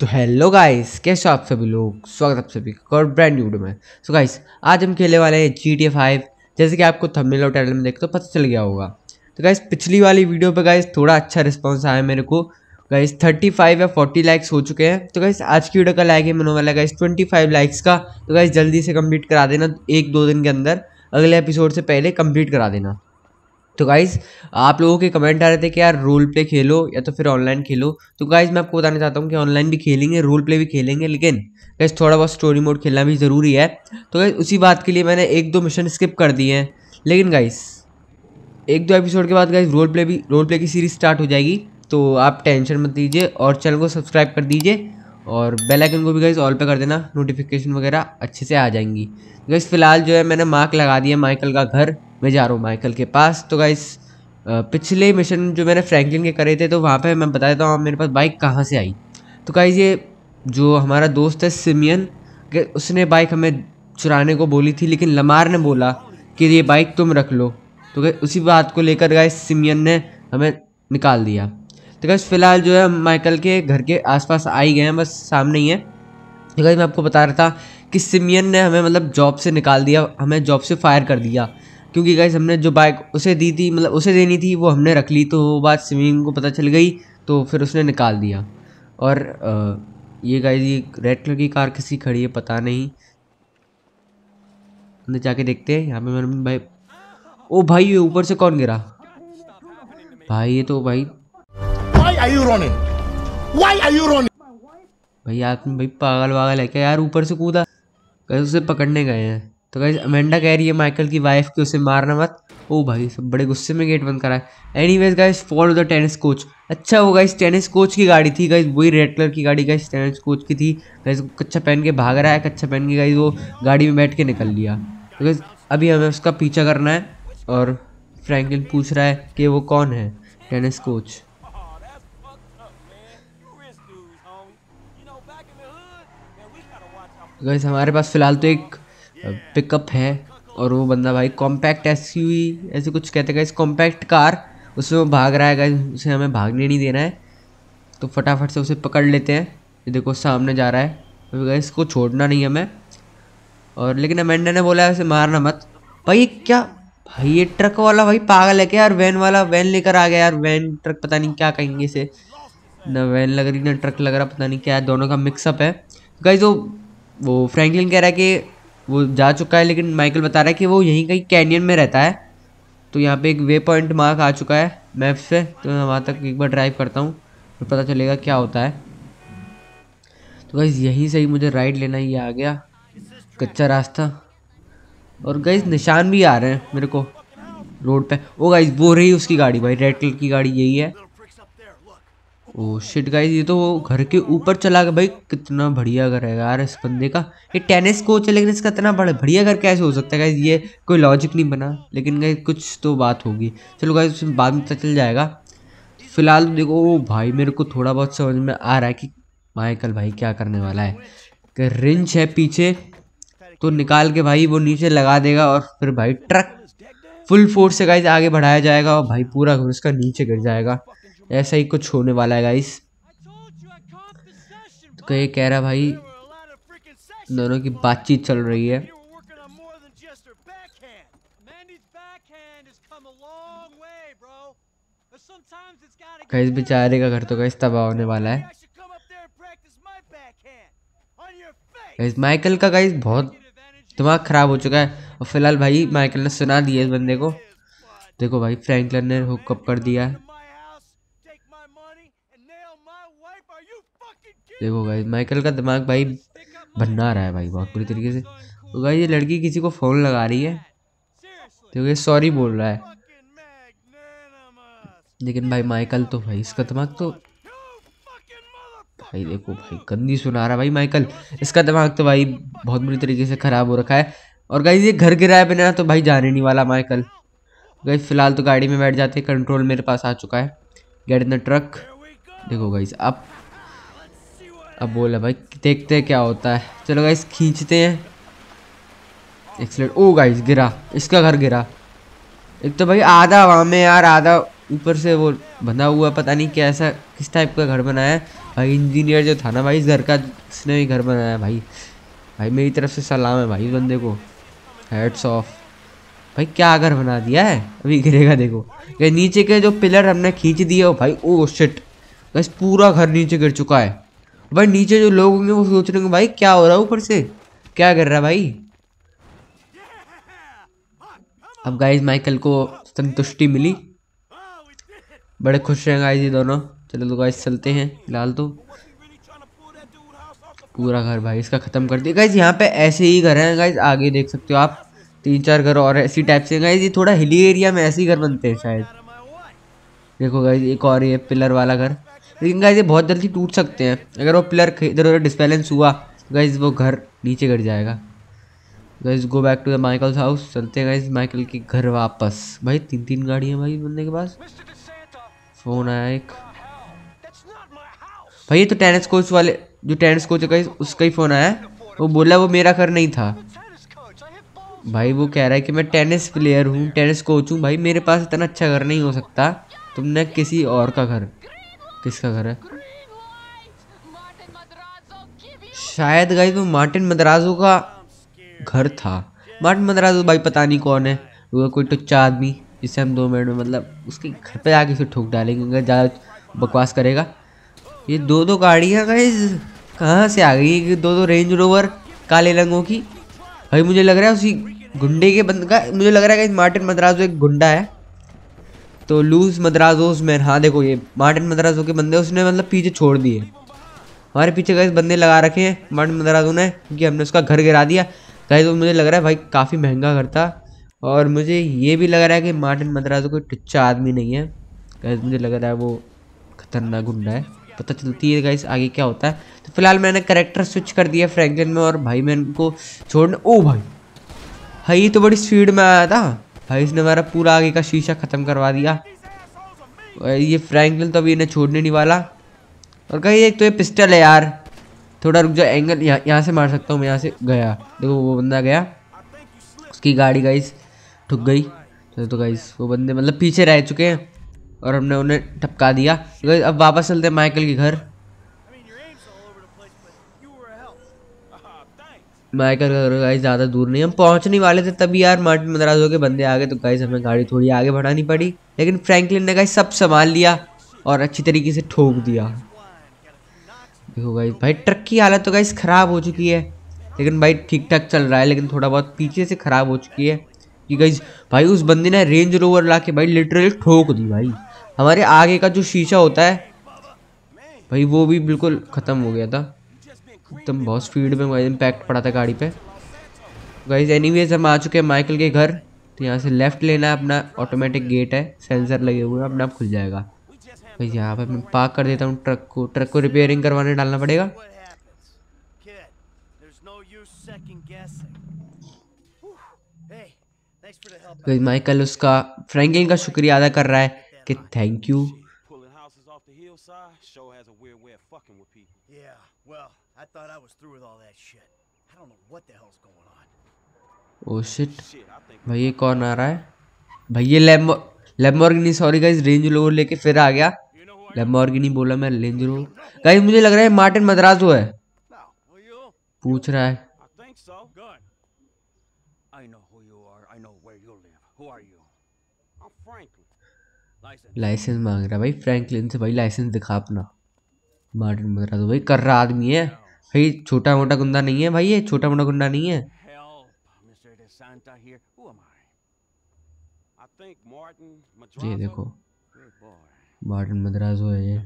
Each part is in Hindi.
तो हेलो गाइस कैसे हो आप सभी लोग स्वागत आप सभी का और ब्रांड न्यू वीडियो में सो so गाइस आज हम खेलने वाले हैं जी टी फाइव जैसे कि आपको थंबनेल और टाइटल में देखते तो पता चल गया होगा तो गाइस पिछली वाली वीडियो पे गाइस थोड़ा अच्छा रिस्पांस आया मेरे को गाइस 35 या 40 लाइक्स हो चुके हैं तो गाइस आज की वीडियो का लाइक है मैंने वाला गाइस फाइव लाइक्स का तो गाइस जल्दी से कम्प्लीट करा देना एक दो दिन के अंदर अगले एपिसोड से पहले कम्प्लीट करा देना तो गाइज़ आप लोगों के कमेंट आ रहे थे कि यार रोल प्ले खेलो या तो फिर ऑनलाइन खेलो तो गाइज़ मैं आपको बताना चाहता हूँ कि ऑनलाइन भी खेलेंगे रोल प्ले भी खेलेंगे लेकिन गाइज थोड़ा बहुत स्टोरी मोड खेलना भी ज़रूरी है तो गाइज उसी बात के लिए मैंने एक दो मिशन स्किप कर दिए हैं लेकिन गाइज एक दो एपिसोड के बाद गाइज रोल प्ले भी रोल प्ले की सीरीज स्टार्ट हो जाएगी तो आप टेंशन मत लीजिए और चैनल को सब्सक्राइब कर दीजिए और बेल आइकन को भी गई ऑल पे कर देना नोटिफिकेशन वगैरह अच्छे से आ जाएंगी गैस फिलहाल जो है मैंने मार्क लगा दिया माइकल का घर मैं जा रहा हूँ माइकल के पास तो गाइस पिछले मिशन जो मैंने फ्रैंकलिन के करे थे तो वहाँ पे मैं बता देता हूँ मेरे पास बाइक कहाँ से आई तो गाइस ये जो हमारा दोस्त है सिमियन उसने बाइक हमें चुराने को बोली थी लेकिन लमार ने बोला कि ये बाइक तुम रख लो तो उसी बात को लेकर गाइस सिमियन ने हमें निकाल दिया तो गैस फिलहाल जो है माइकल के घर के आसपास आ ही गए हैं बस सामने ही है तो गैस मैं आपको बता रहा था कि सिमियन ने हमें मतलब जॉब से निकाल दिया हमें जॉब से फायर कर दिया क्योंकि गैस हमने जो बाइक उसे दी थी मतलब उसे देनी थी वो हमने रख ली तो वो बात सिमियन को पता चल गई तो फिर उसने निकाल दिया और आ, ये गाइज ये रेड कलर की कार किसी खड़ी है पता नहीं अंदर जाके देखते हैं यहाँ पे मैं भाई ओ भाई ये ऊपर से कौन गिरा भाई ये तो भाई are you running? Why are you running? भाई आपने भाई पागल वागल है क्या यार ऊपर से कूदा कैसे उसे पकड़ने गए हैं तो कैसे अमेंडा कह रही है माइकल की वाइफ की उसे मारना मत ओ भाई सब बड़े गुस्से में गेट बंद कराए anyways guys follow the tennis coach अच्छा होगा इस टेनिस कोच की गाड़ी थी गाइज वही रेड कलर की गाड़ी गाइज टेनिस कोच की थी गाइज कच्चा पहन के भाग रहा है कच्चा पहन के गाइज वो गाड़ी में बैठ के निकल लिया तो गाइज अभी हमें उसका पीछा करना है और फ्रैंकलिन पूछ रहा है कि वो कौन है टेनिस कोच गैस हमारे पास फ़िलहाल तो एक पिकअप है और वो बंदा भाई कॉम्पैक्ट हुई ऐसे कुछ कहते हैं कॉम्पैक्ट कार उसमें वो भाग रहा है गैस उसे हमें भागने नहीं देना है तो फटाफट से उसे पकड़ लेते हैं ये देखो सामने जा रहा है तो गैस इसको छोड़ना नहीं हमें और लेकिन अमेंडा ने बोला है उसे मारना मत भाई क्या भाई ये ट्रक वाला भाई पागल है क्या यार वैन वाला वैन लेकर आ गया यार वैन ट्रक पता नहीं क्या कहेंगे इसे ना वैन लग रही ना ट्रक लग रहा पता नहीं क्या है दोनों का मिक्सअप है गाइज वो वो फ्रैंकलिन कह रहा है कि वो जा चुका है लेकिन माइकल बता रहा है कि वो यहीं कहीं कैनियन में रहता है तो यहाँ पे एक वे पॉइंट मार्क आ चुका है मैप से तो मैं वहाँ तक एक बार ड्राइव करता हूँ फिर तो पता चलेगा क्या होता है तो गाइज यहीं से ही मुझे राइड लेना ही आ गया कच्चा रास्ता और गाइज निशान भी आ रहे हैं मेरे को रोड पे ओ गाइज वो रही उसकी गाड़ी भाई रेड कलर की गाड़ी यही है ओ शिट गाइस ये तो वो घर के ऊपर चला गया भाई कितना बढ़िया घर है यार इस बंदे का ये टेनिस कोच है लेकिन इसका इतना बड़ा बढ़िया घर कैसे हो सकता है गाइस ये कोई लॉजिक नहीं बना लेकिन गाइस कुछ तो बात होगी चलो गाइस उसमें बाद में पता चल जाएगा फिलहाल तो देखो ओ भाई मेरे को थोड़ा बहुत समझ में आ रहा है कि माइकल भाई क्या करने वाला है रिंच है पीछे तो निकाल के भाई वो नीचे लगा देगा और फिर भाई ट्रक फुल फोर्स से गाइज आगे बढ़ाया जाएगा और भाई पूरा घर उसका नीचे गिर जाएगा ऐसा ही कुछ होने वाला है गाइस तो कह रहा भाई दोनों की बातचीत चल रही है कहीं बेचारे का घर तो गैस तबाह होने वाला है गैस माइकल का गाइस बहुत दिमाग खराब हो चुका है और फिलहाल भाई माइकल ने सुना दिया इस बंदे को देखो भाई फ्रैंकलन ने हुकअप कर दिया है देखो भाई माइकल का दिमाग भाई भन्ना रहा है भाई बहुत बुरी तरीके से तो भाई ये लड़की किसी को फ़ोन लगा रही है देखो ये सॉरी बोल रहा है लेकिन भाई माइकल तो भाई इसका दिमाग तो भाई देखो भाई गंदी सुना रहा भाई माइकल इसका दिमाग तो भाई बहुत बुरी तरीके से ख़राब हो रखा है और गाइज ये घर गिराए बिना तो भाई जाने नहीं वाला माइकल गई फिलहाल तो गाड़ी में बैठ जाते कंट्रोल मेरे पास आ चुका है गेट इन द ट्रक देखो गाइज अब अब बोला भाई देखते हैं क्या होता है चलो गाइस खींचते हैं एक्सलेट ओ गाइस गिरा इसका घर गिरा एक तो भाई आधा वहाँ में यार आधा ऊपर से वो बंधा हुआ पता नहीं कैसा किस टाइप का घर बनाया है भाई इंजीनियर जो था ना भाई इस घर का इसने भी घर बनाया भाई भाई मेरी तरफ से सलाम है भाई बंदे को हेड्स ऑफ भाई क्या घर बना दिया है अभी गिरेगा देखो नीचे के जो पिलर हमने खींच दिए हो भाई ओ शिट बस पूरा घर नीचे गिर चुका है भाई नीचे जो लोग होंगे वो सोच रहे होंगे भाई क्या हो रहा है ऊपर से क्या कर रहा है भाई अब गाइज माइकल को संतुष्टि मिली बड़े खुश हैं गाइज ये दोनों चलो तो गाइज चलते हैं फिलहाल तो पूरा घर भाई इसका ख़त्म कर दिया गाइज यहाँ पे ऐसे ही घर हैं गाइज आगे देख सकते हो आप तीन चार घर और ऐसी टाइप से गाइज ये थोड़ा हिली एरिया में ऐसे ही घर बनते हैं शायद देखो गाइज एक और ये पिलर वाला घर लेकिन गाइज ये बहुत जल्दी टूट सकते हैं अगर वो प्लेयर इधर उधर डिसबैलेंस हुआ गाइज वो घर नीचे गिर जाएगा guys go back to the Michael's house चलते हैं गाइज माइकल के घर वापस भाई तीन तीन गाड़ी है भाई बंदे के पास फ़ोन आया एक भाई ये तो टेनिस कोच वाले जो टेनिस कोच है गाइज उसका ही फ़ोन आया वो बोला वो मेरा घर नहीं था भाई वो कह रहा है कि मैं टेनिस प्लेयर हूँ टेनिस कोच हूँ भाई मेरे पास इतना अच्छा घर नहीं हो सकता तुमने किसी और का घर किसका घर है शायद गाइस वो मार्टिन मद्राजो का घर था मार्टिन मद्राजो भाई पता नहीं कौन है वो कोई टुच्चा आदमी जिससे हम दो मिनट में मतलब उसके घर पे आके उसे ठोक डालेंगे अगर ज़्यादा बकवास करेगा ये दो दो गाड़ियाँ गई कहाँ से आ गई कि दो दो रेंज रोवर काले रंगों की भाई मुझे लग रहा है उसी गुंडे के बंद का मुझे लग रहा है कि मार्टिन मद्राजो एक गुंडा है तो लूज मद्राजोस मैन हाँ देखो ये मार्टिन मद्राजो के बंदे उसने मतलब पीछे छोड़ दिए हमारे पीछे गए बंदे लगा रखे हैं मार्टिन मद्राजो ने क्योंकि हमने उसका घर गिरा दिया गए तो मुझे लग रहा है भाई काफ़ी महंगा घर था और मुझे ये भी लग रहा है कि मार्टिन मद्राजो कोई टुच्चा आदमी नहीं है गए मुझे लग रहा है वो खतरनाक गुंडा है पता चलती है गाइस आगे क्या होता है तो फिलहाल मैंने करेक्टर स्विच कर दिया फ्रैंकलिन में और भाई मैं उनको छोड़ने ओ भाई भाई हाँ, तो बड़ी स्पीड में आया था भाई इसने हमारा पूरा आगे का शीशा ख़त्म करवा दिया ये फ्रैंकलिन तो अभी इन्हें छोड़ने नहीं वाला और कहीं एक तो ये पिस्टल है यार थोड़ा रुक जाओ एंगल यहाँ यहाँ से मार सकता हूँ मैं यहाँ से गया देखो वो बंदा गया उसकी गाड़ी गाइस ठुक गई तो, तो गाइस वो बंदे मतलब पीछे रह चुके हैं और हमने उन्हें टपका दिया अब वापस चलते हैं माइकल के घर मैं कर गाइस ज़्यादा दूर नहीं हम पहुंचने वाले थे तभी यार मार्टिन मद्राजो के बंदे आ गए तो गाइस हमें गाड़ी थोड़ी आगे बढ़ानी पड़ी लेकिन फ्रैंकलिन ने गाइस सब संभाल लिया और अच्छी तरीके से ठोक दिया देखो गाइस भाई ट्रक की हालत तो गाइस ख़राब हो चुकी है लेकिन भाई ठीक ठाक चल रहा है लेकिन थोड़ा बहुत पीछे से ख़राब हो चुकी है कि गाइस भाई उस बंदे ने रेंज रोवर ला के भाई लिटरली ठोक दी भाई हमारे आगे का जो शीशा होता है भाई वो भी बिल्कुल ख़त्म हो गया था एकदम बहुत स्पीड में इम्पैक्ट पड़ा था गाड़ी पे गाइज एनीवेज हम आ चुके हैं माइकल के घर तो यहाँ से लेफ्ट लेना है अपना ऑटोमेटिक गेट है सेंसर लगे हुए हैं अपना आप खुल जाएगा भाई यहाँ पर मैं पार्क कर देता हूँ ट्रक को ट्रक को रिपेयरिंग करवाने डालना पड़ेगा माइकल उसका फ्रैंकलिन का शुक्रिया अदा कर रहा है कि thank you oh oh, shit भाई ये कौन आ रहा है भाई ये Lambo Lamborghini sorry guys Range Rover लेके फिर आ गया लेम्बोर्गिनी बोला मैं रेंज रोवर गाइस मुझे लग रहा है मार्टिन मद्रास है पूछ रहा है लाइसेंस मांग रहा है भाई फ्रैंकलिन से भाई लाइसेंस दिखा अपना मार्टिन मद्रास भाई कर रहा आदमी है भाई छोटा मोटा गुंडा नहीं है भाई ये छोटा मोटा गुंडा नहीं है ये देखो मार्टिन मद्रासो है ये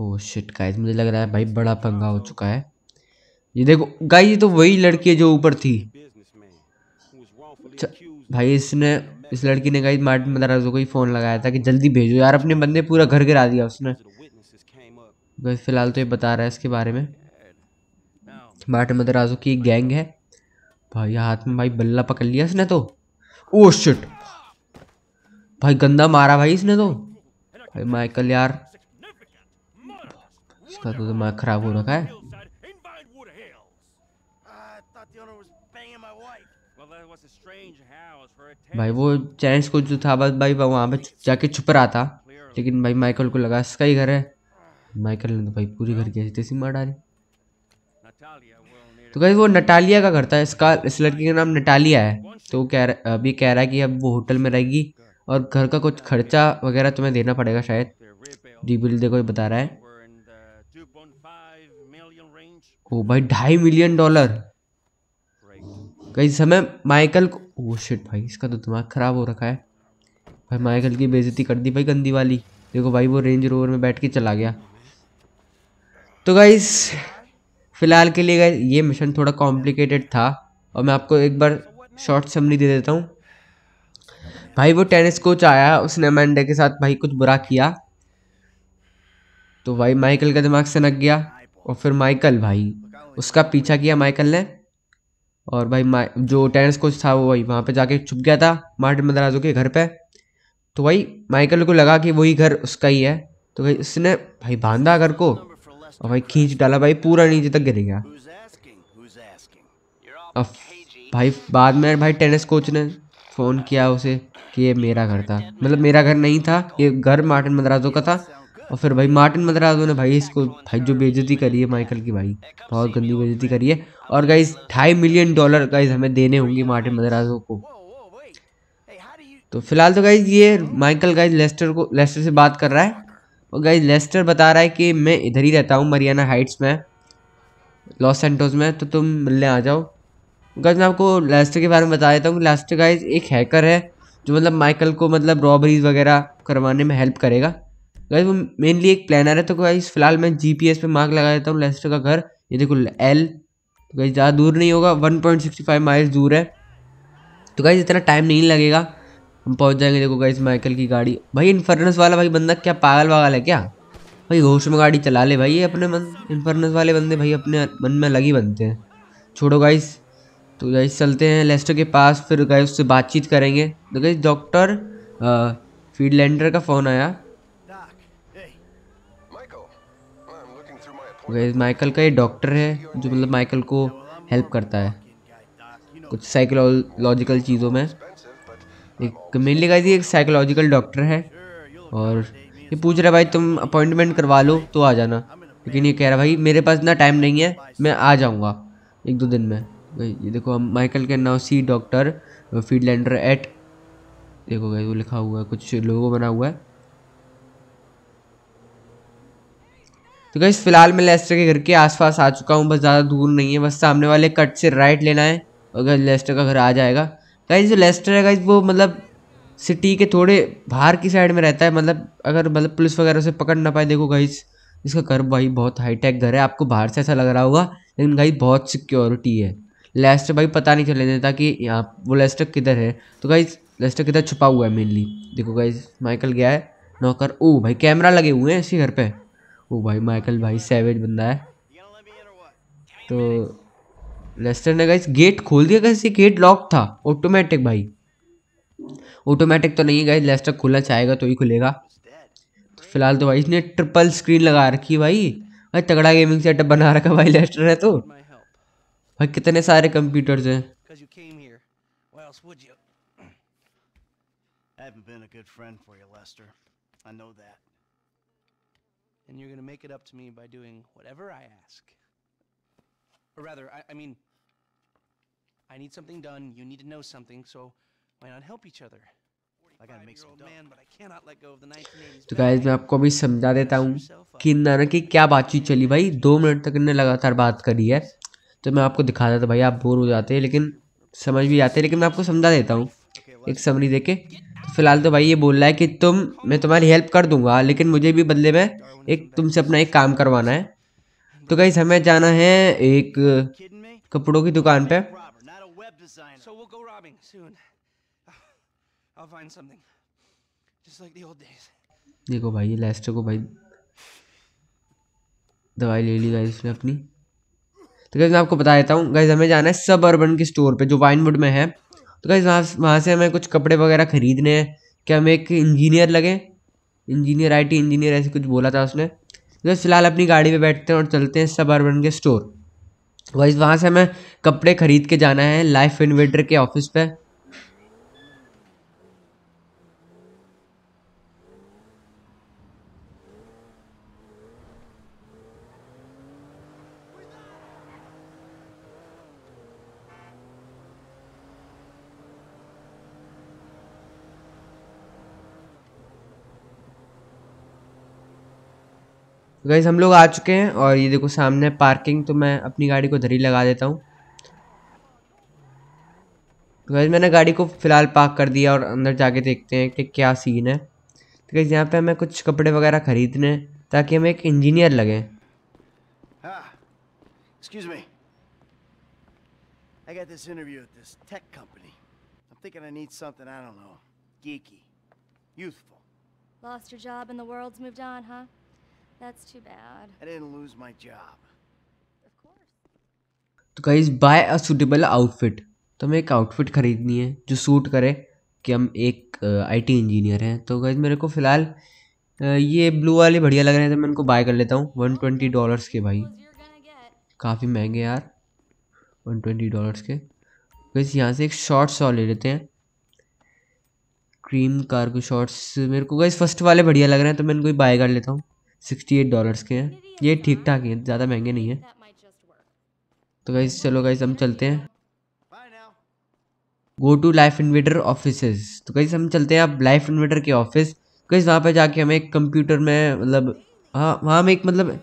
ओह शिट गाइस मुझे लग रहा है भाई बड़ा पंगा हो चुका है ये देखो गाइस ये तो वही लड़की है जो ऊपर थी भाई इसने इस लड़की ने गाइस मार्टिन मद्राजो को ही फ़ोन लगाया था कि जल्दी भेजो यार अपने बंदे पूरा घर गिरा दिया उसने गाइस फिलहाल तो ये बता रहा है इसके बारे में मार्टिन मद्रासो की एक गैंग है भाई हाथ में भाई बल्ला पकड़ लिया इसने तो ओ शिट भाई गंदा मारा भाई इसने तो भाई माइकल यार इसका तो दिमाग खराब हो रखा है भाई वो चैंस को जो था बस भाई वहाँ पे जाके छुप रहा था लेकिन भाई माइकल को लगा इसका ही घर है माइकल ने तो भाई पूरी घर की ऐसी मार डाली तो कहीं वो नटालिया का घर था इसका इस लड़की का नाम नटालिया है तो वो कह रहा अभी कह रहा है कि अब वो होटल में रहेगी और घर का कुछ खर्चा वगैरह तुम्हें देना पड़ेगा शायद जी बिल देखो ये बता रहा है ओ भाई ढाई मिलियन डॉलर कई समय माइकल को ओ शिट भाई इसका तो दिमाग ख़राब हो रखा है भाई माइकल की बेजती कर दी भाई गंदी वाली देखो भाई वो रेंज रोवर में बैठ के चला गया तो गाइस फ़िलहाल के लिए गए ये मिशन थोड़ा कॉम्प्लिकेटेड था और मैं आपको एक बार शॉर्ट समरी दे देता हूँ भाई वो टेनिस कोच आया उसने मैंडे के साथ भाई कुछ बुरा किया तो भाई माइकल का दिमाग सनक गया और फिर माइकल भाई उसका पीछा किया माइकल ने और भाई जो टेनिस कोच था वो भाई वहाँ पे जाके छुप गया था मार्टिन मदराजो के घर पे तो भाई माइकल को लगा कि वही घर उसका ही है तो भाई उसने भाई बांधा घर को और भाई खींच डाला भाई पूरा नीचे तक गिर गया अब भाई बाद में भाई टेनिस कोच ने फ़ोन किया उसे कि ये मेरा घर था मतलब मेरा घर नहीं था ये घर मार्टिन मद्राजो का था और फिर भाई मार्टिन मद्राजो ने भाई इसको भाई जो बेजती करी है माइकल की भाई बहुत गंदी बेजती करी है और गाइज ढाई मिलियन डॉलर गाइज हमें देने होंगे मार्टिन मद्राजो को तो फिलहाल तो गाइज ये माइकल गाइज लेस्टर को लेस्टर से बात कर रहा है और गाइज लेस्टर बता रहा है कि मैं इधर ही रहता हूँ मरियाना हाइट्स में लॉस सेंटोस में तो तुम मिलने आ जाओ गाइज मैं आपको लेस्टर के बारे में बता देता हूँ लेस्टर गाइज एक हैकर है जो मतलब माइकल को मतलब रॉबरीज वगैरह करवाने में हेल्प करेगा गाइज वो मेनली एक प्लानर है तो गाइज फिलहाल मैं जी पी एस पे मार्क लगा देता हूँ लेस्टर का घर ये देखो एल तो गाइज ज़्यादा दूर नहीं होगा one point sixty five miles दूर है तो गाइज इतना टाइम नहीं लगेगा हम पहुंच जाएंगे देखो गाइस माइकल की गाड़ी भाई इन्फर्नस वाला भाई बंदा क्या पागल वागल है क्या भाई होश में गाड़ी चला ले भाई ये अपने मन इन्फर्नस वाले बंदे भाई अपने मन में अलग ही बनते हैं छोड़ो गाइस तो गाइस चलते हैं लेस्टर के पास फिर गाइस उससे बातचीत करेंगे तो गाइस डॉक्टर फीडलैंडर का फ़ोन आया गाइस माइकल का ये डॉक्टर है जो मतलब माइकल को हेल्प करता है कुछ साइकोलॉजिकल चीज़ों में एक मेनली गाइज एक साइकोलॉजिकल डॉक्टर है और ये पूछ रहा है भाई तुम अपॉइंटमेंट करवा लो तो आ जाना लेकिन ये कह रहा भाई मेरे पास इतना टाइम नहीं है मैं आ जाऊँगा एक दो दिन में भाई ये देखो हम माइकल के now see doctor Friedlander at देखो गाइज वो लिखा हुआ है कुछ लोगों बना हुआ है तो गई फिलहाल मैं लेस्टर के घर के आसपास आ चुका हूँ बस ज़्यादा दूर नहीं है बस सामने वाले कट से राइट लेना है और अगर लेस्टर का घर आ जाएगा गाइज जो लेस्टर है गाइज वो मतलब सिटी के थोड़े बाहर की साइड में रहता है मतलब अगर मतलब पुलिस वगैरह से पकड़ ना पाए देखो गाइज इसका घर भाई बहुत हाईटेक घर है आपको बाहर से ऐसा लग रहा होगा लेकिन भाई बहुत सिक्योरिटी है लेस्टर भाई पता नहीं चलने देता कि यहाँ वो लेस्टर किधर है तो गाइज लेस्टर किधर छुपा हुआ है मेनली देखो गाइज माइकल गया है नौकर ओ भाई कैमरा लगे हुए हैं इसी घर पे ओ भाई माइकल भाई सैवेज बंदा है तो लेस्टर ने गाइस गेट खोल दिया गाइस ये गेट लॉक था ऑटोमेटिक भाई ऑटोमेटिक तो नहीं है गाइस लेस्टर खुलना चाहेगा तो ही खुलेगा तो फिलहाल तो भाई इसने ट्रिपल स्क्रीन लगा रखी भाई भाई तगड़ा गेमिंग सेटअप बना रखा भाई लेस्टर है तो भाई कितने सारे कंप्यूटर्स हैं haven't been a good friend for you, Lester. I know that. And you're going to make it up to me by doing whatever I ask. Or rather, I, I mean, I need something done, you need to know something, so why not help each other? I I gotta make some man, but cannot let go of the तो गाइज मैं आपको अभी समझा देता हूँ कि इन नाना की क्या बातचीत चली भाई दो मिनट तक इन्हें लगातार बात करी है तो मैं आपको दिखा देता भाई आप बोर हो जाते हैं लेकिन समझ भी जाते हैं लेकिन मैं आपको समझा देता हूँ एक समरी देखे तो फिलहाल तो भाई ये बोल रहा है कि तुम मैं तुम्हारी हेल्प कर दूंगा लेकिन मुझे भी बदले में एक तुमसे अपना एक काम करवाना है तो कहीं हमें जाना है एक कपड़ों की दुकान पर soon. I'll find something. Just like the old days. देखो भाई ये लेस्टर को भाई दवाई ले ली गाइस इसने अपनी तो गाइस मैं आपको बता देता हूँ गाइस हमें जाना है सब अर्बन के स्टोर पे जो वाइनवुड में है तो गाइस वहाँ वहाँ से हमें कुछ कपड़े वगैरह खरीदने हैं क्या हमें एक इंजीनियर लगे इंजीनियर आईटी इंजीनियर ऐसे कुछ बोला था उसने तो फिलहाल अपनी गाड़ी पे बैठते हैं और चलते हैं सब अर्बन के स्टोर वाइज वहाँ से हमें कपड़े खरीद के जाना है लाइफ इन्वेटर के ऑफिस पे गाइज़ तो हम लोग आ चुके हैं और ये देखो सामने पार्किंग तो मैं अपनी गाड़ी को धरी लगा देता हूँ गाइज़ तो मैंने गाड़ी को फ़िलहाल पार्क कर दिया और अंदर जाके देखते हैं कि क्या सीन है तो गाइज़ यहाँ पे हमें कुछ कपड़े वगैरह ख़रीदने ताकि हमें एक इंजीनियर लगे Lost your job and the world's moved on, huh? That's too bad. I didn't lose my job. Of course. तो guys buy a suitable outfit तो हमें एक आउटफिट खरीदनी है जो सूट करे कि हम एक आईटी इंजीनियर हैं तो गाइज मेरे को फ़िलहाल ये ब्लू वाले बढ़िया लग रहे हैं तो मैं इनको बाय कर लेता हूँ वन ट्वेंटी डॉलर्स के भाई काफ़ी महंगे यार वन ट्वेंटी डॉलर्स के बस यहाँ से एक शॉर्ट्स और ले लेते हैं क्रीम कार्गो शॉर्ट्स मेरे को गई फर्स्ट वाले बढ़िया लग रहे हैं तो मैं इनको बाय कर लेता हूँ सिक्सटी एट डॉलर्स के हैं ये ठीक ठाक हैं ज़्यादा महंगे नहीं हैं तो गाइज चलो गाइज हम चलते हैं go to Lifeinvader office तो गाइज हम चलते हैं अब लाइफ इन्वेटर के ऑफिस कहीं वहाँ पर जाके हमें एक कंप्यूटर में मतलब हाँ वहाँ हम एक मतलब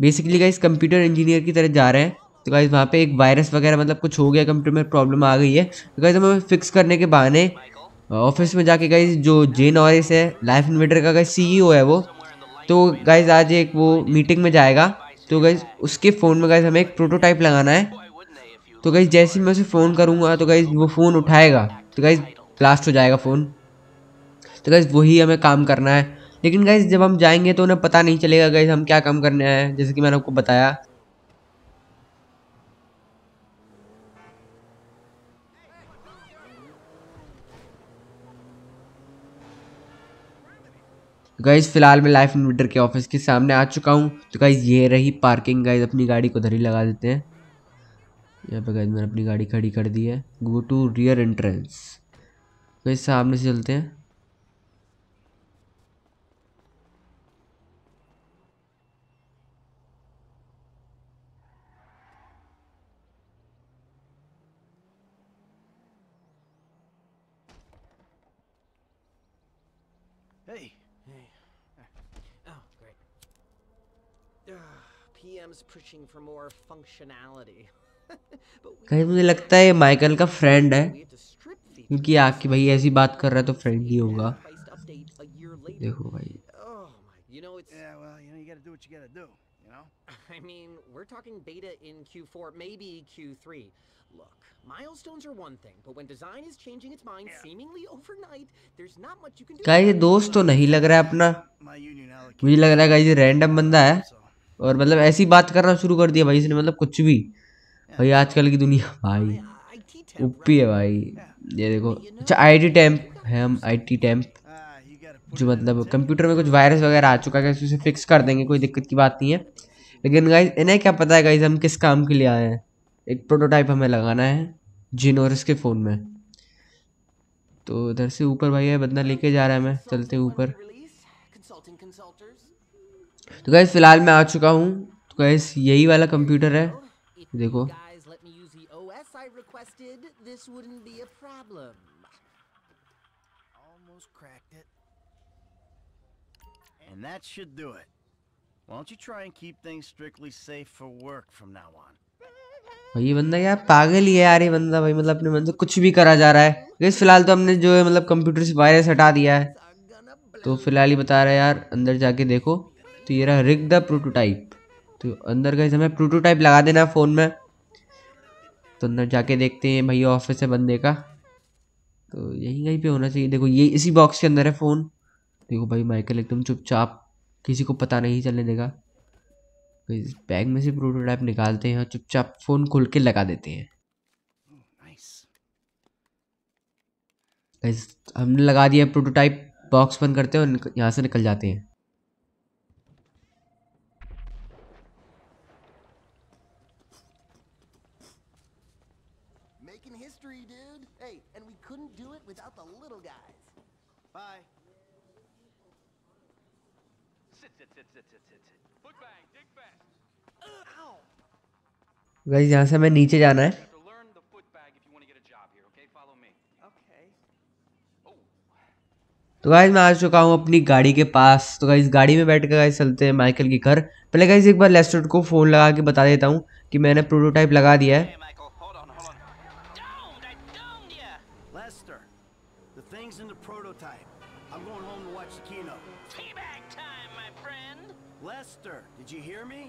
बेसिकली गाइज कंप्यूटर इंजीनियर की तरह जा रहे हैं तो कहीं वहाँ पे एक वायरस वगैरह मतलब कुछ हो गया कंप्यूटर में प्रॉब्लम आ गई है तो गाइज हमें फिक्स करने के बहाने ऑफिस में जाके गाइज जो जेन ऑरिस है लाइफ इन्वेटर का गाइज सीईओ e है वो तो गाइज आज एक वो मीटिंग में जाएगा तो गाइज उसके फ़ोन में गाइज हमें एक प्रोटोटाइप लगाना है तो गाइज जैसे मैं उसे फ़ोन करूँगा तो गाइज वो फ़ोन उठाएगा तो गाइज ब्लास्ट हो जाएगा फ़ोन तो गाइज वही हमें काम करना है लेकिन गाइज जब हम जाएंगे तो उन्हें पता नहीं चलेगा गाइज हम क्या काम करने आए हैं जैसे कि मैंने आपको बताया गाइज़ फिलहाल मैं लाइफ इन्वर्टर के ऑफिस के सामने आ चुका हूँ तो गाइज़ ये रही पार्किंग गाइज अपनी गाड़ी को धरी लगा देते हैं यहाँ पे गाइज मैंने अपनी गाड़ी खड़ी कर दी है go to rear entrance guys सामने से चलते हैं Hey, कहीं मुझे लगता है माइकल का फ्रेंड है क्योंकि आके भाई ऐसी बात कर रहा है तो फ्रेंड ही होगा देखो भाई I mean, we're talking beta in Q4, maybe Q3. Look, milestones are one thing, but when design is changing its mind seemingly overnight, there's not much you can do. Guys ये दोस्त तो नहीं लग रहा है अपना मुझे लग रहा है गाइस ये रैंडम बंदा है और मतलब ऐसी बात करना शुरू कर दिया भाई इसने मतलब कुछ भी भाई आजकल की दुनिया भाई उपी है भाई ये देखो अच्छा आई टी टैम्प है हम आई टी टैम्प जो मतलब कंप्यूटर में कुछ वायरस वगैरह आ चुका है उसे फिक्स कर देंगे कोई दिक्कत की बात नहीं है लेकिन गाइज इन्हें क्या पता है गाइज हम किस काम के लिए आए हैं एक प्रोटोटाइप हमें लगाना है जिनोरस के फ़ोन में तो इधर से ऊपर भाई है बंदा लेके जा रहा है मैं चलते ऊपर तो गैस फिलहाल मैं आ चुका हूँ तो गैस यही वाला कंप्यूटर है देखो And that should do it. Why don't you try and keep things strictly safe for work from now on? ये बंदा यार पागल ही है यार ये बंदा भाई मतलब अपने मन से कुछ भी करा जा रहा है गाइस फिलहाल तो हमने जो है मतलब कंप्यूटर से वायरस हटा दिया है तो फिलहाल ही बता रहा है यार अंदर जाके देखो तो ये रहा रिग द प्रोटोटाइप तो अंदर गए हमें प्रोटोटाइप लगा देना है फ़ोन में तो अंदर जाके देखते हैं भैया ऑफिस है बंदे का तो यहीं कहीं पे होना चाहिए देखो ये इसी बॉक्स के अंदर है फ़ोन देखो भाई माइकल एकदम चुपचाप किसी को पता नहीं चलने देगा तो इस बैग में से प्रोटोटाइप निकालते हैं और चुपचाप फ़ोन खोल के लगा देते हैं हमने लगा दिया प्रोटोटाइप बॉक्स बंद करते हैं और यहाँ से निकल जाते हैं गाइस यहां से हमें नीचे जाना है तो गाइज मैं आ चुका हूँ अपनी गाड़ी के पास तो गाइज गाड़ी में बैठ कर गाइज चलते हैं माइकल के घर पहले गाइज एक बार लेस्टर को फ़ोन लगा के बता देता हूँ कि मैंने प्रोटोटाइप लगा दिया है The thing's in the prototype. I'm going home to watch the keynote. Teabag time, my friend! Lester, did you hear me?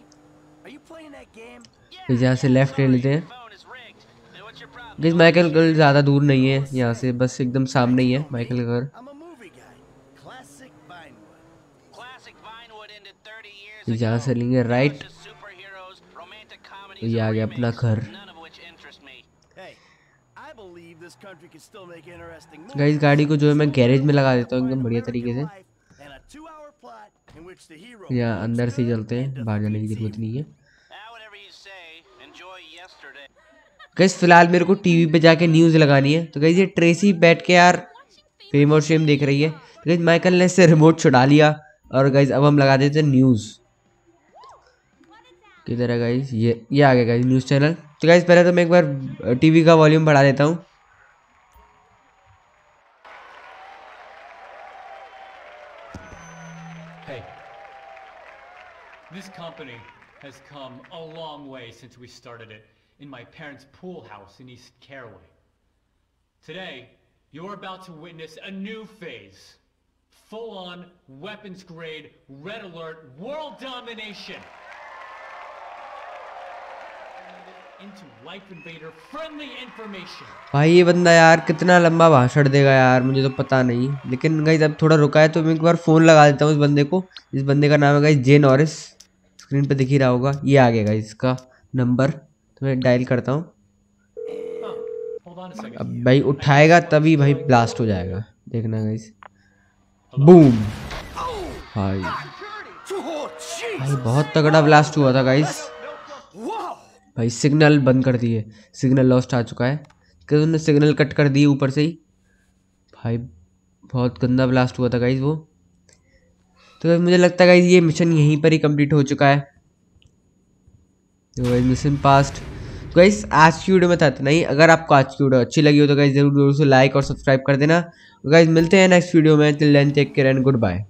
Are you playing that game? Yeah, यहाँ से लेफ्ट ले लेते हैं गाइस Michael घर ज़्यादा दूर नहीं है यहाँ से बस एकदम सामने ही है माइकल का घर यहाँ से लेंगे राइट ये आ गया अपना घर गाइस गाड़ी को जो है मैं गैरेज में लगा देता हूँ एकदम बढ़िया तरीके से या अंदर से चलते हैं बाहर जाने की जरूरत नहीं है गैस फिलहाल मेरे को टीवी पे जाके न्यूज़ लगानी है तो गैस ये ट्रेसी बैठ के यार फेम और शेम देख रही है तो गैस माइकल ने इससे रिमोट छुड़ा लिया और गाइज अब हम लगा देते हैं न्यूज़ किधर है गाइज ये ये आ गया गाइज न्यूज़ चैनल तो गाइज पहले तो मैं एक बार टीवी का वॉल्यूम बढ़ा देता हूँ has come a long way since we started it in my parents' pool house in East Caraway. Today, you're about to witness a new phase. Full-on, weapons-grade, red alert, world domination! Into life invader friendly information. भाई ये बंदा यार कितना लंबा भाषण देगा यार मुझे तो पता नहीं लेकिन गई अब थोड़ा रुका है तो मैं एक बार फ़ोन लगा देता हूँ इस बंदे को इस बंदे का नाम है गई जेन ऑरिस स्क्रीन पे दिख ही रहा होगा ये आ गया इसका नंबर तो मैं डायल करता हूँ अब भाई उठाएगा तभी भाई ब्लास्ट हो जाएगा देखना गाइस बूम भाई भाई बहुत तगड़ा ब्लास्ट हुआ था गाइस भाई सिग्नल बंद कर दिए सिग्नल लॉस्ट आ चुका है क्या उन्होंने सिग्नल कट कर दिए ऊपर से ही भाई बहुत गंदा ब्लास्ट हुआ था गाइस वो तो मुझे लगता है ये मिशन यहीं पर ही कंप्लीट हो चुका है तो मिशन पास्ट तो गाइस आज की वीडियो में था तो नहीं अगर आपको आज की वीडियो अच्छी लगी हो तो गाइस जरूर जरूर से लाइक और सब्सक्राइब कर देना तो गाइस मिलते हैं नेक्स्ट वीडियो में till then take care and goodbye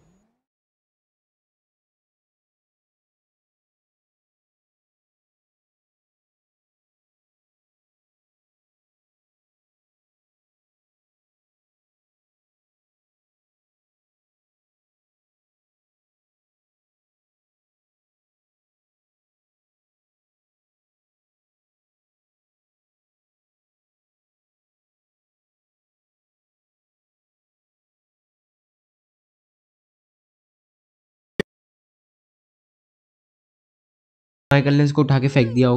try कर लें इसको उठा के फेंक दिया होगा